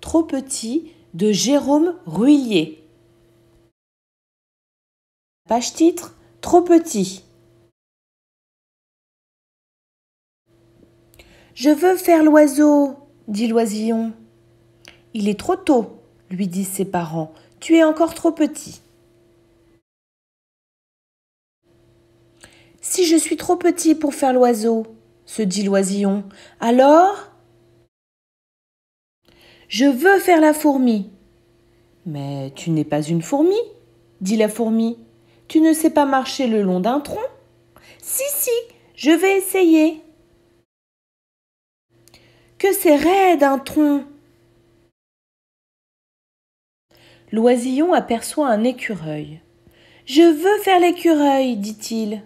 Trop petit de Jérôme Ruillier. Page titre Trop petit. Je veux faire l'oiseau, dit l'oisillon. Il est trop tôt, lui disent ses parents. Tu es encore trop petit. Si je suis trop petit pour faire l'oiseau, se dit l'oisillon, alors je veux faire la fourmi. Mais tu n'es pas une fourmi, dit la fourmi. Tu ne sais pas marcher le long d'un tronc. Si, si, je vais essayer. Que c'est raide un tronc. L'oisillon aperçoit un écureuil. Je veux faire l'écureuil, dit-il.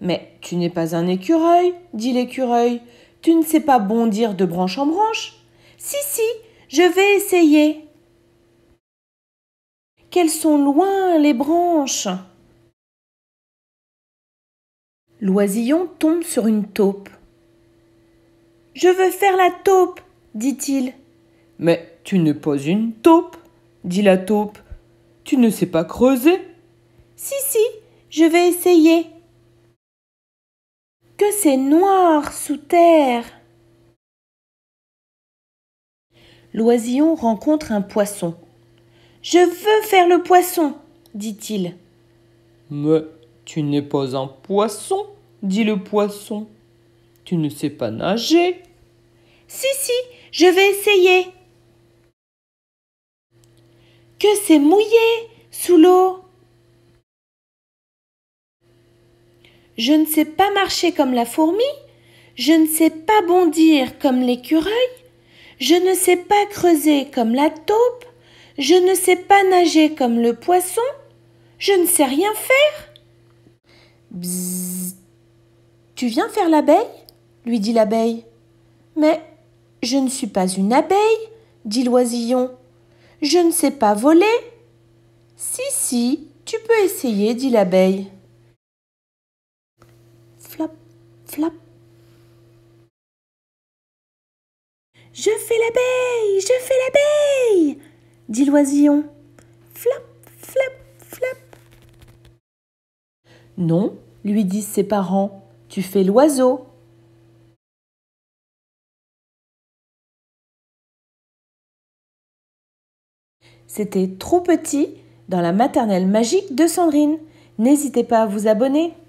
Mais tu n'es pas un écureuil, dit l'écureuil. Tu ne sais pas bondir de branche en branche. Si, si, je vais essayer. Qu'elles sont loin, les branches. L'oisillon tombe sur une taupe. Je veux faire la taupe, dit-il. Mais tu n'es pas une taupe, dit la taupe. Tu ne sais pas creuser. Si, si, je vais essayer. Que c'est noir sous terre. l'oisillon rencontre un poisson. Je veux faire le poisson, dit-il. Mais tu n'es pas un poisson, dit le poisson. Tu ne sais pas nager. Si, si, je vais essayer. Que c'est mouillé sous l'eau. Je ne sais pas marcher comme la fourmi. Je ne sais pas bondir comme l'écureuil. Je ne sais pas creuser comme la taupe, je ne sais pas nager comme le poisson, je ne sais rien faire. Bzzz. Tu viens faire l'abeille lui dit l'abeille. Mais je ne suis pas une abeille, dit l'oisillon. Je ne sais pas voler. Si, si, tu peux essayer, dit l'abeille. Flap, flap. Je fais l'abeille, je fais l'abeille dit l'oisillon. Flap, flap, flap. Non, lui disent ses parents, tu fais l'oiseau. C'était trop petit dans la maternelle magique de Sandrine. N'hésitez pas à vous abonner.